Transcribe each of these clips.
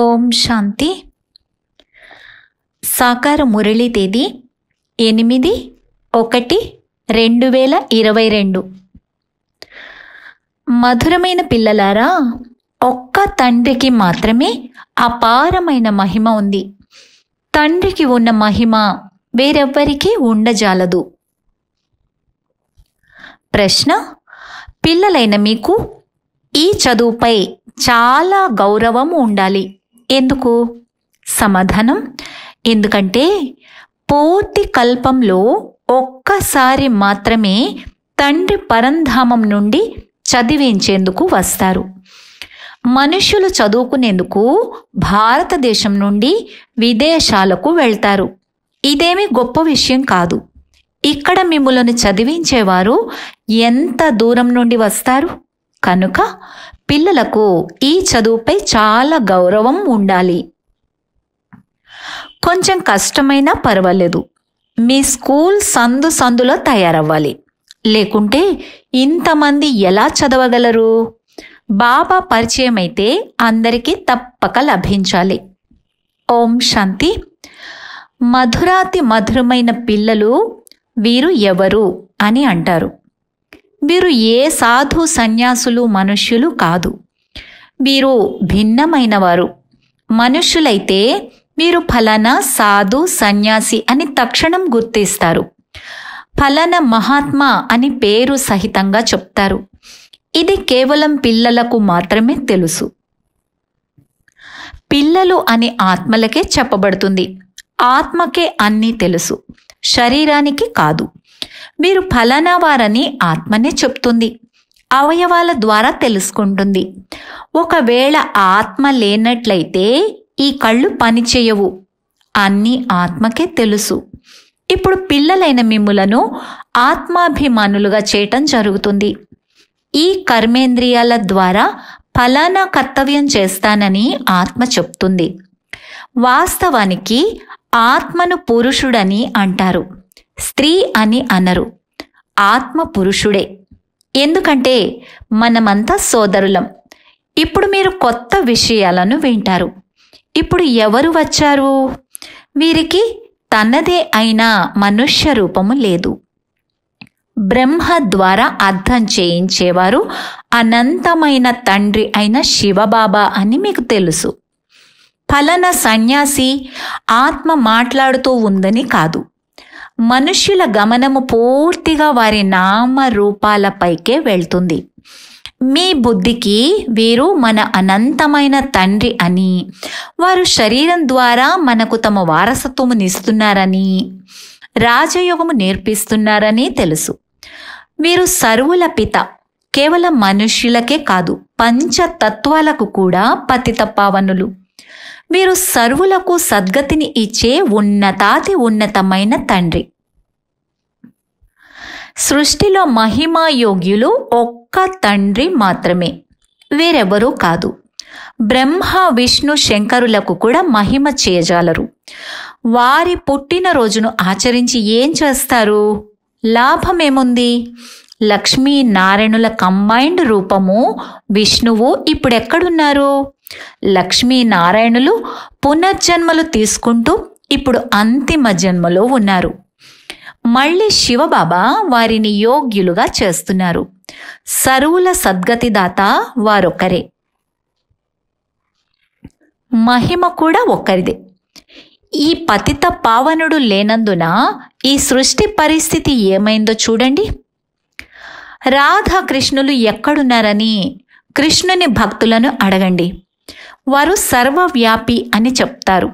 ఓం శాంతి సాకార మురళి తేదీ ఎనిమిది ఒకటి రెండు వేల ఇరవై రెండు మధురమైన పిల్లలారా ఒక్క తండ్రికి మాత్రమే అపారమైన మహిమ ఉంది తండ్రికి ఉన్న మహిమ వేరెవ్వరికీ ఉండజాలదు ప్రశ్న పిల్లలైన మీకు ఈ చదువుపై చాలా గౌరవం ఉండాలి ఎందుకు సమాధానం ఎందుకంటే పూర్తి కల్పంలో ఒక్కసారి మాత్రమే తండ్రి పరంధామం నుండి చదివించేందుకు వస్తారు మనుషులు చదువుకునేందుకు భారతదేశం నుండి విదేశాలకు వెళ్తారు ఇదేమి గొప్ప విషయం కాదు ఇక్కడ మిమ్మల్ని చదివించేవారు ఎంత దూరం నుండి వస్తారు కనుక పిల్లలకు ఈ చదువుపై చాలా గౌరవం ఉండాలి కొంచెం కష్టమైనా పర్వాలేదు మీ స్కూల్ సందు సందులో తయారవ్వాలి లేకుంటే ఇంతమంది ఎలా చదవగలరు బాబా పరిచయం అయితే అందరికీ తప్పక లభించాలి ఓం శాంతి మధురాతి మధురమైన పిల్లలు వీరు ఎవరు అని అంటారు వీరు ఏ సాధు సన్యాసులు మనుష్యులు కాదు వీరు భిన్నమైన వారు మనుష్యులైతే వీరు ఫలన సాధు సన్యాసి అని తక్షణం గుర్తిస్తారు ఫలన మహాత్మా అని పేరు సహితంగా చెప్తారు ఇది కేవలం పిల్లలకు మాత్రమే తెలుసు పిల్లలు అనే ఆత్మలకే చెప్పబడుతుంది ఆత్మకే అన్నీ తెలుసు శరీరానికి కాదు మీరు ఫలానా వారని ఆత్మనే చెప్తుంది అవయవాల ద్వారా తెలుసుకుంటుంది ఒకవేళ ఆత్మ లేనట్లయితే ఈ కళ్ళు పనిచేయవు అన్నీ ఆత్మకే తెలుసు ఇప్పుడు పిల్లలైన మిమ్ములను ఆత్మాభిమానులుగా చేయటం జరుగుతుంది ఈ కర్మేంద్రియాల ద్వారా ఫలానా కర్తవ్యం చేస్తానని ఆత్మ చెప్తుంది వాస్తవానికి ఆత్మను పురుషుడని అంటారు స్త్రీ అని అనరు ఆత్మ పురుషుడే ఎందుకంటే మనమంతా సోదరులం ఇప్పుడు మీరు కొత్త విషయాలను వింటారు ఇప్పుడు ఎవరు వచ్చారు వీరికి తనదే అయిన మనుష్య రూపము లేదు బ్రహ్మ ద్వారా అర్థం చేయించేవారు అనంతమైన తండ్రి అయిన శివబాబా అని మీకు తెలుసు ఫలన సన్యాసి ఆత్మ మాట్లాడుతూ ఉందని కాదు మనుష్యుల గమనము పూర్తిగా వారి నామరూపాలపైకే వెళ్తుంది మీ బుద్ధికి వీరు మన అనంతమైన తండ్రి అని వారు శరీరం ద్వారా మనకు తమ వారసత్వమునిస్తున్నారని రాజయోగము నేర్పిస్తున్నారని తెలుసు వీరు సర్వుల పిత కేవలం మనుష్యులకే కాదు పంచతత్వాలకు కూడా పతిత పావనులు వీరు సర్వులకు సద్గతిని ఇచ్చే ఉన్నతాతి ఉన్నతమైన తండ్రి సృష్టిలో మహిమాయోగ్యులు ఒక్క తండ్రి మాత్రమే వేరెవరూ కాదు బ్రహ్మ విష్ణు శంకరులకు కూడా మహిమ చేయజాలరు వారి పుట్టినరోజును ఆచరించి ఏం చేస్తారు లాభమేముంది లక్ష్మీ నారాయణుల కంబైండ్ రూపము విష్ణువు ఇప్పుడెక్కడున్నారు లక్ష్మీ నారాయణులు పునర్జన్మలు తీసుకుంటూ ఇప్పుడు అంతిమ జన్మలో ఉన్నారు మళ్ళీ శివబాబా వారిని యోగ్యులుగా చేస్తున్నారు సరువుల సద్గతిదాత వారొక్కరే మహిమ కూడా ఒక్కరిదే ఈ పతిత పావనుడు లేనందున ఈ సృష్టి పరిస్థితి ఏమైందో చూడండి రాధాకృష్ణులు ఎక్కడున్నారని కృష్ణుని భక్తులను అడగండి వారు సర్వవ్యాపి అని చెప్తారు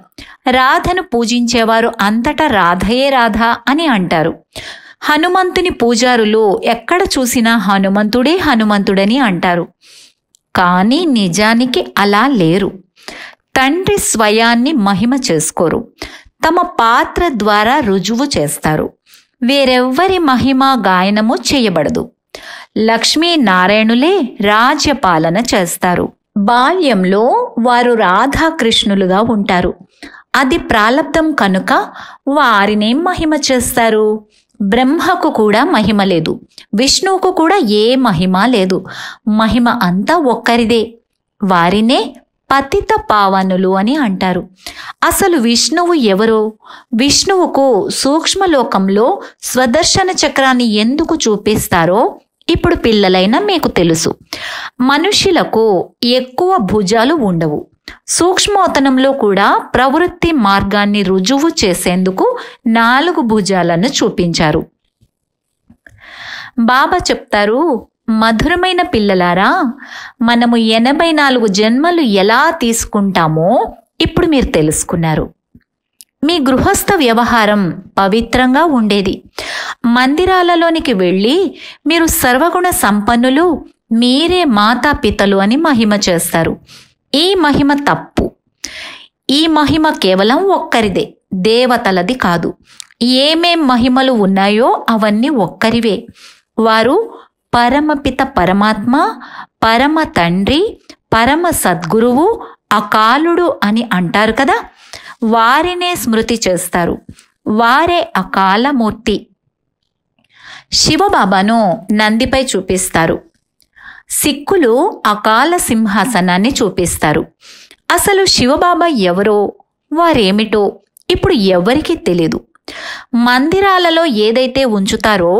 రాధను పూజించేవారు అంతటా రాధయే రాధ అని అంటారు హనుమంతుని పూజారులు ఎక్కడ చూసినా హనుమంతుడే హనుమంతుడని అంటారు కానీ నిజానికి అలా లేరు తండ్రి స్వయాన్ని మహిమ చేసుకోరు తమ పాత్ర ద్వారా రుజువు చేస్తారు వేరెవ్వరి మహిమ గాయనము చేయబడదు లక్ష్మీనారాయణులే రాజ్యపాలన చేస్తారు బాల్యంలో వారు రాధాకృష్ణులుగా ఉంటారు అది ప్రాలబ్ధం కనుక వారినేం మహిమ చేస్తారు బ్రహ్మకు కూడా మహిమ లేదు విష్ణువుకు కూడా ఏ మహిమ లేదు మహిమ అంతా ఒక్కరిదే వారినే పతిత పావనులు అని అంటారు అసలు విష్ణువు ఎవరో విష్ణువుకు సూక్ష్మలోకంలో స్వదర్శన చక్రాన్ని ఎందుకు చూపిస్తారో ఇప్పుడు పిల్లలైన మీకు తెలుసు మనుషులకు ఎక్కువ భుజాలు ఉండవు సూక్ష్మోతనంలో కూడా ప్రవృత్తి మార్గాన్ని రుజువు చేసేందుకు నాలుగు భుజాలను చూపించారు బాబా చెప్తారు మధురమైన పిల్లలారా మనము ఎనభై నాలుగు జన్మలు ఎలా తీసుకుంటామో ఇప్పుడు మీరు తెలుసుకున్నారు మీ గృహస్థ వ్యవహారం పవిత్రంగా ఉండేది మందిరాలలోనికి వెళ్ళి మీరు సర్వగుణ సంపన్నులు మీరే మాతాపితలు అని మహిమ చేస్తారు ఈ మహిమ తప్పు ఈ మహిమ కేవలం ఒక్కరిదే దేవతలది కాదు ఏమేం మహిమలు ఉన్నాయో అవన్నీ ఒక్కరివే వారు పరమపిత పరమాత్మ పరమ తండ్రి పరమ సద్గురువు అకాలుడు అని అంటారు కదా వారినే స్మృతి చేస్తారు వారే అకాల మూర్తి శివబాబాను నందిపై చూపిస్తారు సిక్కులు అకాల సింహాసనాన్ని చూపిస్తారు అసలు శివబాబా ఎవరో వారేమిటో ఇప్పుడు ఎవరికీ తెలీదు మందిరాలలో ఏదైతే ఉంచుతారో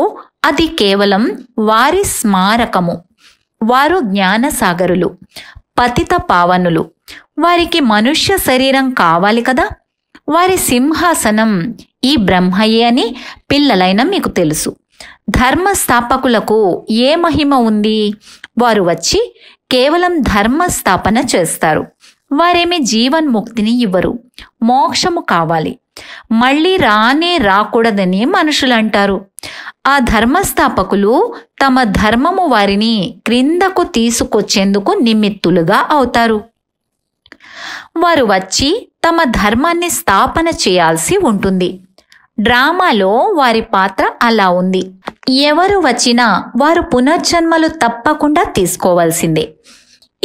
అది కేవలం వారి స్మారకము వారు జ్ఞానసాగరులు పతిత పావనులు వారికి మనుష్య శరీరం కావాలి కదా వారి సింహాసనం ఈ బ్రహ్మయే అని పిల్లలైన మీకు తెలుసు ధర్మస్థాపకులకు ఏ మహిమ ఉంది వారు వచ్చి కేవలం ధర్మస్థాపన చేస్తారు వారేమి జీవన్ముక్తిని ఇవ్వరు మోక్షము కావాలి మళ్ళీ రానే రాకూడదని మనుషులు అంటారు ఆ ధర్మస్థాపకులు తమ ధర్మము వారిని క్రిందకు తీసుకొచ్చేందుకు నిమిత్తులుగా అవుతారు వారు వచ్చి తమ ధర్మాన్ని స్థాపన చేయాల్సి ఉంటుంది డ్రామాలో వారి పాత్ర అలా ఉంది ఎవరు వచ్చినా వారు పునర్జన్మలు తప్పకుండా తీసుకోవాల్సిందే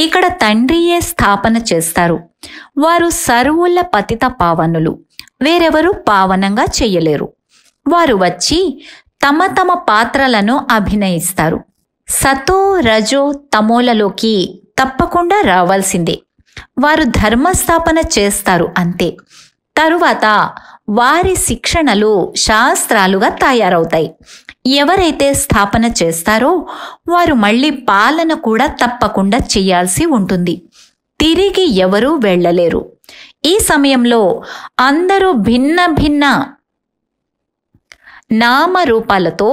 ఇక్కడ తండ్రియే స్థాపన చేస్తారు వారు సర్వుల పతిత పావనులు వేరెవరు పావనంగా చెయ్యలేరు వారు వచ్చి తమ తమ పాత్రలను అభినయిస్తారు సతో రజో తమోలలోకి తప్పకుండా రావాల్సిందే వారు ధర్మస్థాపన చేస్తారు అంతే తరువాత వారి శిక్షణలు శాస్త్రాలుగా తయారవుతాయి ఎవరైతే స్థాపన చేస్తారో వారు మళ్ళీ పాలన కూడా తప్పకుండా చేయాల్సి ఉంటుంది తిరిగి ఎవరూ వెళ్ళలేరు ఈ సమయంలో అందరూ భిన్న భిన్న నామరూపాలతో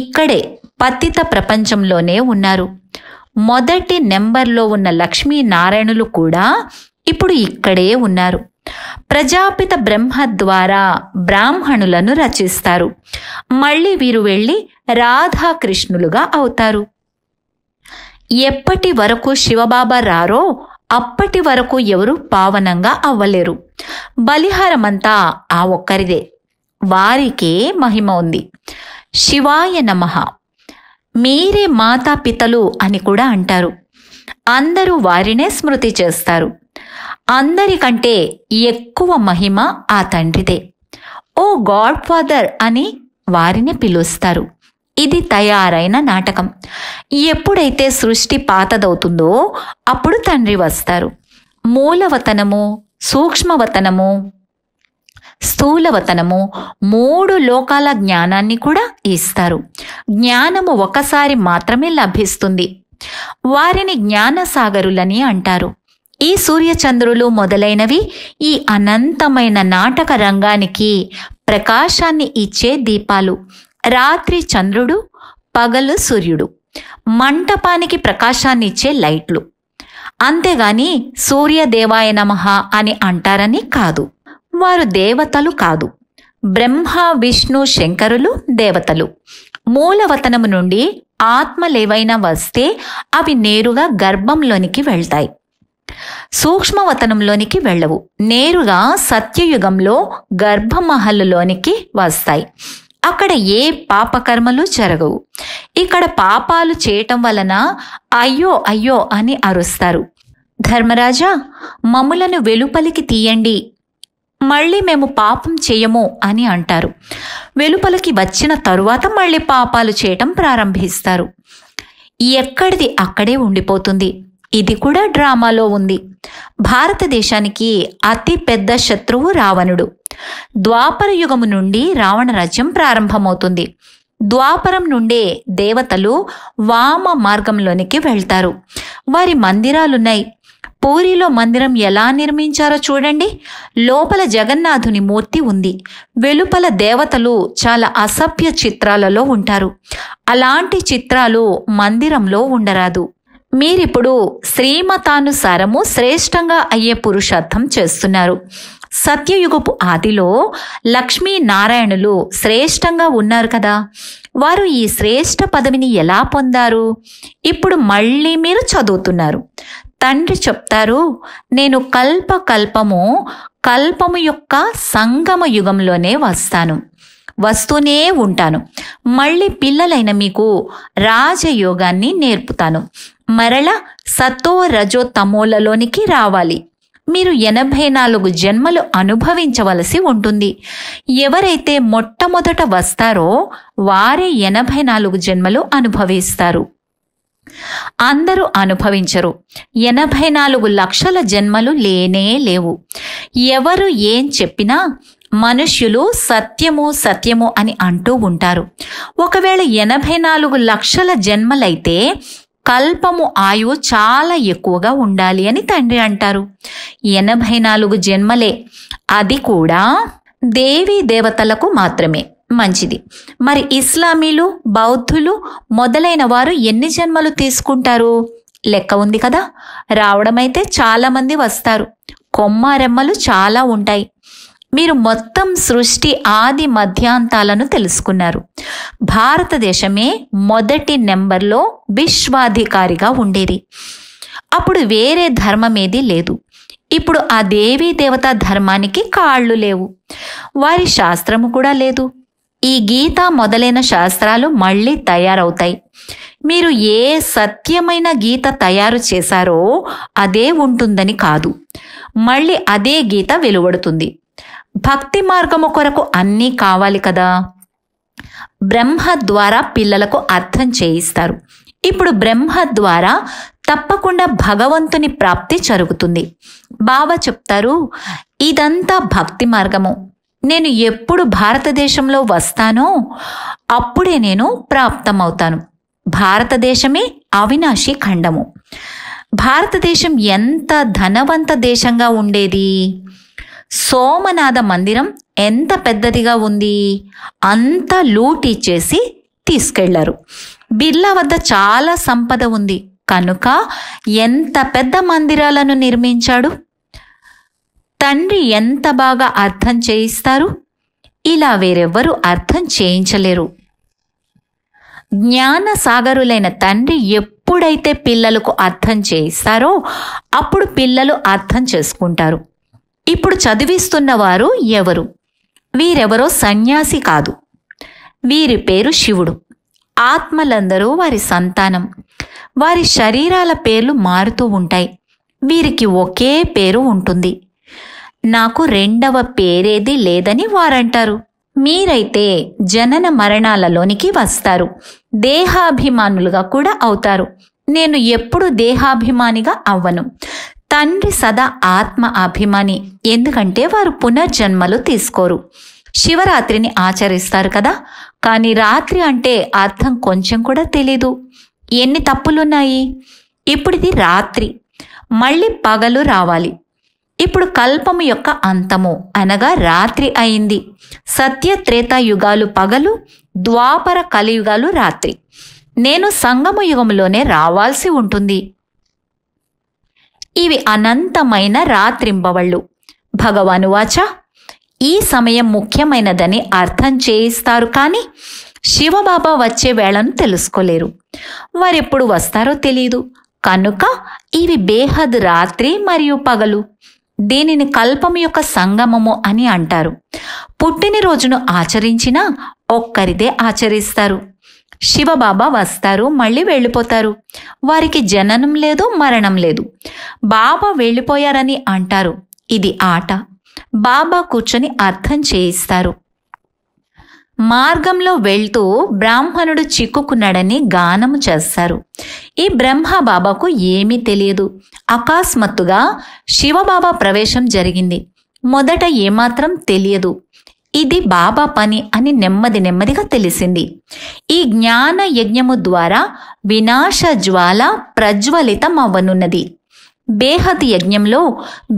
ఇక్కడే పతిత ప్రపంచంలోనే ఉన్నారు మొదటి నెంబర్లో ఉన్న లక్ష్మీనారాయణులు కూడా ఇప్పుడు ఇక్కడే ఉన్నారు ప్రజాపిత బ్రహ్మ ద్వారా బ్రాహ్మణులను రచిస్తారు మళ్ళీ వీరు వెళ్ళి రాధాకృష్ణులుగా అవుతారు ఎప్పటి వరకు శివబాబా రారో అప్పటి వరకు ఎవరు పావనంగా అవ్వలేరు బలిహారమంతా ఆ ఒక్కరిదే వారికే మహిమ ఉంది శివాయ నమః మీరే మాతాపితలు అని కూడా అంటారు అందరూ వారినే స్మృతి చేస్తారు అందరికంటే ఎక్కువ మహిమ ఆ తండ్రిదే ఓ గాడ్ ఫాదర్ అని వారిని పిలుస్తారు ఇది తయారైన నాటకం ఎప్పుడైతే సృష్టి పాతదవుతుందో అప్పుడు తండ్రి వస్తారు మూలవతనము సూక్ష్మవతనము స్థూలవతనము మూడు లోకాల జ్ఞానాన్ని కూడా ఇస్తారు జ్ఞానము ఒకసారి మాత్రమే లభిస్తుంది వారిని జ్ఞానసాగరులని అంటారు ఈ సూర్యచంద్రులు మొదలైనవి ఈ అనంతమైన నాటక రంగానికి ప్రకాశాన్ని ఇచ్చే దీపాలు రాత్రి చంద్రుడు పగలు సూర్యుడు మంటపానికి ప్రకాశాన్ని ఇచ్చే లైట్లు అంతేగాని సూర్యదేవాయ నమ అని అంటారని కాదు వారు దేవతలు కాదు బ్రహ్మ విష్ణు శంకరులు దేవతలు మూలవతనము నుండి ఆత్మలేవైనా వస్తే అవి నేరుగా గర్భంలోనికి వెళ్తాయి సూక్ష్మవతనంలోనికి వెళ్ళవు నేరుగా సత్యయుగంలో గర్భమహల్లోనికి వస్తాయి అక్కడ ఏ పాపకర్మలు జరగవు ఇక్కడ పాపాలు చేయటం వలన అయ్యో అయ్యో అని అరుస్తారు ధర్మరాజా మములను వెలుపలికి తీయండి మళ్ళీ మేము పాపం చేయము అని అంటారు వెలుపలకి వచ్చిన తరువాత మళ్ళీ పాపాలు చేయటం ప్రారంభిస్తారు ఎక్కడిది అక్కడే ఉండిపోతుంది ఇది కూడా డ్రామాలో ఉంది భారతదేశానికి అతి పెద్ద శత్రువు రావణుడు ద్వాపర యుగము నుండి రావణ రాజ్యం ప్రారంభమవుతుంది ద్వాపరం నుండే దేవతలు వామ మార్గంలోనికి వెళ్తారు వారి మందిరాలున్నాయి పూరిలో మందిరం ఎలా నిర్మించారో చూడండి లోపల జగన్నాథుని మూర్తి ఉంది వెలుపల దేవతలు చాలా అసభ్య చిత్రాలలో ఉంటారు అలాంటి చిత్రాలు మందిరంలో ఉండరాదు మీరిప్పుడు శ్రీమతానుసారము శ్రేష్టంగా అయ్యే పురుషార్థం చేస్తున్నారు సత్యయుగపు ఆదిలో లక్ష్మీనారాయణులు శ్రేష్టంగా ఉన్నారు కదా వారు ఈ శ్రేష్ఠ పదవిని ఎలా పొందారు ఇప్పుడు మళ్ళీ మీరు చదువుతున్నారు తండ్రి చెప్తారు నేను కల్ప కల్పము కల్పము యొక్క సంగమ యుగంలోనే వస్తాను వస్తూనే ఉంటాను మళ్ళీ పిల్లలైన మీకు రాజయోగాన్ని నేర్పుతాను మరల సతో రజో తమోలలోనికి రావాలి మీరు ఎనభై నాలుగు జన్మలు అనుభవించవలసి ఉంటుంది ఎవరైతే మొట్టమొదట వస్తారో వారే ఎనభై నాలుగు జన్మలు అనుభవిస్తారు అందరూ అనుభవించరు ఎనభై నాలుగు లక్షల జన్మలు లేనే లేవు ఎవరు ఏం చెప్పినా మనుష్యులు సత్యము సత్యము అని అంటూ ఉంటారు ఒకవేళ ఎనభై నాలుగు లక్షల జన్మలైతే కల్పము ఆయు చాలా ఎక్కువగా ఉండాలి అని తండ్రి అంటారు ఎనభై నాలుగు జన్మలే అది కూడా దేవీ దేవతలకు మాత్రమే మంచిది మరి ఇస్లామీలు బౌద్ధులు మొదలైన వారు ఎన్ని జన్మలు తీసుకుంటారు లెక్క ఉంది కదా రావడమైతే చాలామంది వస్తారు కొమ్మారెమ్మలు చాలా ఉంటాయి మీరు మొత్తం సృష్టి ఆది మధ్యాంతాలను తెలుసుకున్నారు భారతదేశమే మొదటి నెంబర్లో విశ్వాధికారిగా ఉండేది అప్పుడు వేరే ధర్మమేది లేదు ఇప్పుడు ఆ దేవీ దేవతా ధర్మానికి కాళ్ళు లేవు వారి శాస్త్రము కూడా లేదు ఈ గీత మొదలైన శాస్త్రాలు మళ్ళీ తయారవుతాయి మీరు ఏ సత్యమైన గీత తయారు చేశారో అదే ఉంటుందని కాదు మళ్ళీ అదే గీత వెలువడుతుంది భక్తి మార్గము కొరకు అన్నీ కావాలి కదా బ్రహ్మ ద్వారా పిల్లలకు అర్థం చేయిస్తారు ఇప్పుడు బ్రహ్మ ద్వారా తప్పకుండా భగవంతుని ప్రాప్తి జరుగుతుంది బావ చెప్తారు ఇదంతా భక్తి మార్గము నేను ఎప్పుడు భారతదేశంలో వస్తానో అప్పుడే నేను ప్రాప్తమవుతాను భారతదేశమే అవినాశి ఖండము భారతదేశం ఎంత ధనవంత దేశంగా ఉండేది సోమనాథ మందిరం ఎంత పెద్దదిగా ఉంది అంత లూటీ చేసి తీసుకెళ్లారు బిర్లా వద్ద చాలా సంపద ఉంది కనుక ఎంత పెద్ద మందిరాలను నిర్మించాడు తండ్రి ఎంత బాగా అర్థం చేయిస్తారు ఇలా వేరెవ్వరూ అర్థం చేయించలేరు జ్ఞాన సాగరులైన తండ్రి ఎప్పుడైతే పిల్లలకు అర్థం చేయిస్తారో అప్పుడు పిల్లలు అర్థం చేసుకుంటారు ఇప్పుడు చదివిస్తున్నవారు ఎవరు వీరెవరో సన్యాసి కాదు వీరి పేరు శివుడు ఆత్మలందరూ వారి సంతానం వారి శరీరాల పేర్లు మారుతూ ఉంటాయి వీరికి ఒకే పేరు ఉంటుంది నాకు రెండవ పేరేది లేదని వారంటారు మీరైతే జనన మరణాలలోనికి వస్తారు దేహాభిమానులుగా కూడా అవుతారు నేను ఎప్పుడు దేహాభిమానిగా అవ్వను తండ్రి సదా ఆత్మ అభిమాని ఎందుకంటే వారు పునర్జన్మలు తీసుకోరు శివరాత్రిని ఆచరిస్తారు కదా కానీ రాత్రి అంటే అర్థం కొంచెం కూడా తెలీదు ఎన్ని తప్పులున్నాయి ఇప్పుడిది రాత్రి మళ్ళీ పగలు రావాలి ఇప్పుడు కల్పము యొక్క అంతము అనగా రాత్రి అయింది సత్య త్రేతాయుగాలు పగలు ద్వాపర కలియుగాలు రాత్రి నేను సంగమ యుగంలోనే రావాల్సి ఉంటుంది ఇవి అనంతమైన రాత్రింబవళ్ళు వాచ ఈ సమయం ముఖ్యమైనదని అర్థం చేయిస్తారు కానీ శివబాబా వచ్చే వేళను తెలుసుకోలేరు వారెప్పుడు వస్తారో తెలియదు కనుక ఇవి బేహద్ రాత్రి మరియు పగలు దీనిని కల్పం యొక్క సంగమము అని అంటారు పుట్టినరోజును ఆచరించినా ఒక్కరిదే ఆచరిస్తారు శివబాబా వస్తారు మళ్ళీ వెళ్ళిపోతారు వారికి జననం లేదు మరణం లేదు బాబా వెళ్ళిపోయారని అంటారు ఇది ఆట బాబా కూర్చొని అర్థం చేయిస్తారు మార్గంలో వెళ్తూ బ్రాహ్మణుడు చిక్కుకున్నాడని గానము చేస్తారు ఈ బ్రహ్మ బాబాకు ఏమీ తెలియదు అకస్మాత్తుగా శివబాబా ప్రవేశం జరిగింది మొదట ఏమాత్రం తెలియదు ఇది బాబా పని అని నెమ్మది నెమ్మదిగా తెలిసింది ఈ జ్ఞాన యజ్ఞము ద్వారా వినాశ జ్వాల ప్రజ్వలితమవ్వనున్నది బేహద్ యజ్ఞంలో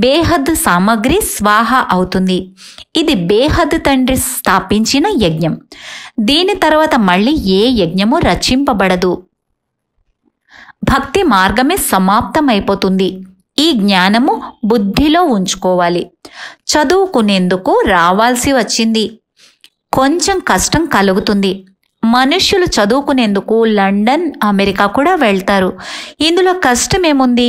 బేహద్ సామగ్రి స్వాహ అవుతుంది ఇది బేహద్ తండ్రి స్థాపించిన యజ్ఞం దీని తర్వాత మళ్ళీ ఏ యజ్ఞము రచింపబడదు భక్తి మార్గమే సమాప్తమైపోతుంది ఈ జ్ఞానము బుద్ధిలో ఉంచుకోవాలి చదువుకునేందుకు రావాల్సి వచ్చింది కొంచెం కష్టం కలుగుతుంది మనుష్యులు చదువుకునేందుకు లండన్ అమెరికా కూడా వెళ్తారు ఇందులో కష్టమేముంది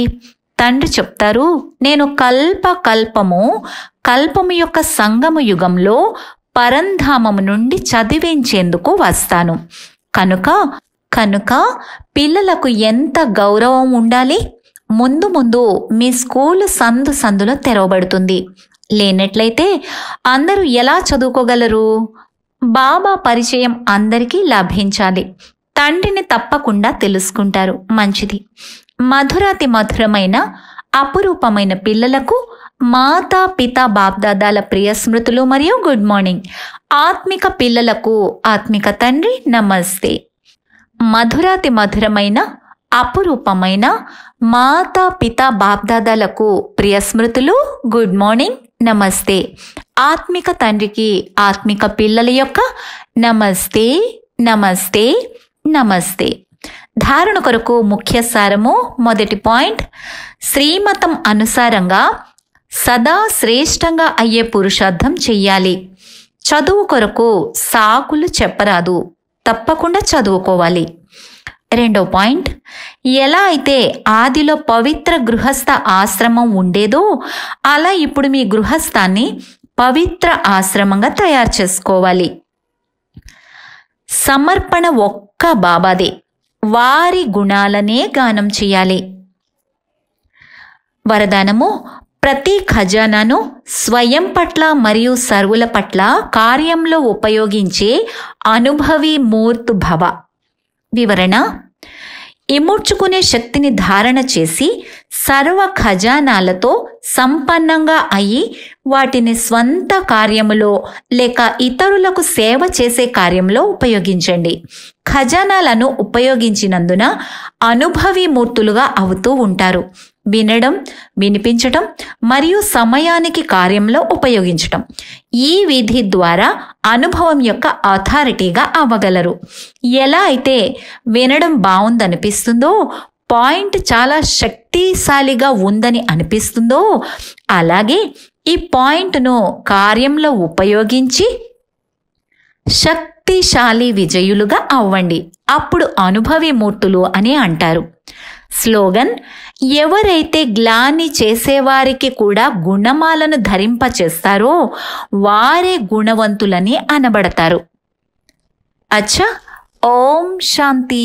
తండ్రి చెప్తారు నేను కల్ప కల్పము కల్పము యొక్క సంగము యుగంలో పరంధామము నుండి చదివించేందుకు వస్తాను కనుక కనుక పిల్లలకు ఎంత గౌరవం ఉండాలి ముందు ముందు మీ స్కూలు సందు సందులో తెరవబడుతుంది లేనట్లయితే అందరూ ఎలా చదువుకోగలరు బాబా పరిచయం అందరికీ లభించాలి తండ్రిని తప్పకుండా తెలుసుకుంటారు మంచిది మధురాతి మధురమైన అపురూపమైన పిల్లలకు మాతా పిత బాప్దాదాల ప్రియ స్మృతులు మరియు గుడ్ మార్నింగ్ ఆత్మిక పిల్లలకు ఆత్మిక తండ్రి నమస్తే మధురాతి మధురమైన అపురూపమైన మాతా పిత బాప్దాదాలకు ప్రియ స్మృతులు గుడ్ మార్నింగ్ నమస్తే ఆత్మిక తండ్రికి ఆత్మిక పిల్లల యొక్క నమస్తే నమస్తే నమస్తే ధారణ కొరకు ముఖ్య సారము మొదటి పాయింట్ శ్రీమతం అనుసారంగా సదా శ్రేష్టంగా అయ్యే పురుషార్థం చెయ్యాలి చదువు కొరకు సాకులు చెప్పరాదు తప్పకుండా చదువుకోవాలి రెండో పాయింట్ ఎలా అయితే ఆదిలో పవిత్ర గృహస్థ ఆశ్రమం ఉండేదో అలా ఇప్పుడు మీ గృహస్థాన్ని పవిత్ర ఆశ్రమంగా తయారు చేసుకోవాలి సమర్పణ ఒక్క బాబాదే వారి గుణాలనే గానం చేయాలి వరదానము ప్రతి ఖజానాను స్వయం పట్ల మరియు సర్వుల పట్ల కార్యంలో ఉపయోగించే అనుభవి మూర్తు భవ వివరణ ఇముడ్చుకునే శక్తిని ధారణ చేసి సర్వ ఖజానాలతో సంపన్నంగా అయి వాటిని స్వంత కార్యములో లేక ఇతరులకు సేవ చేసే కార్యంలో ఉపయోగించండి ఖజానాలను ఉపయోగించినందున అనుభవీ మూర్తులుగా అవుతూ ఉంటారు వినడం వినిపించటం మరియు సమయానికి కార్యంలో ఉపయోగించటం ఈ విధి ద్వారా అనుభవం యొక్క అథారిటీగా అవ్వగలరు ఎలా అయితే వినడం బాగుందనిపిస్తుందో పాయింట్ చాలా శక్తిశాలిగా ఉందని అనిపిస్తుందో అలాగే ఈ పాయింట్ను కార్యంలో ఉపయోగించి శక్తిశాలి విజయులుగా అవ్వండి అప్పుడు అనుభవి మూర్తులు అని అంటారు స్లోగన్ ఎవరైతే గ్లాని చేసేవారికి కూడా గుణమాలను ధరింపచేస్తారో వారే గుణవంతులని అనబడతారు అచ్చా ఓం శాంతి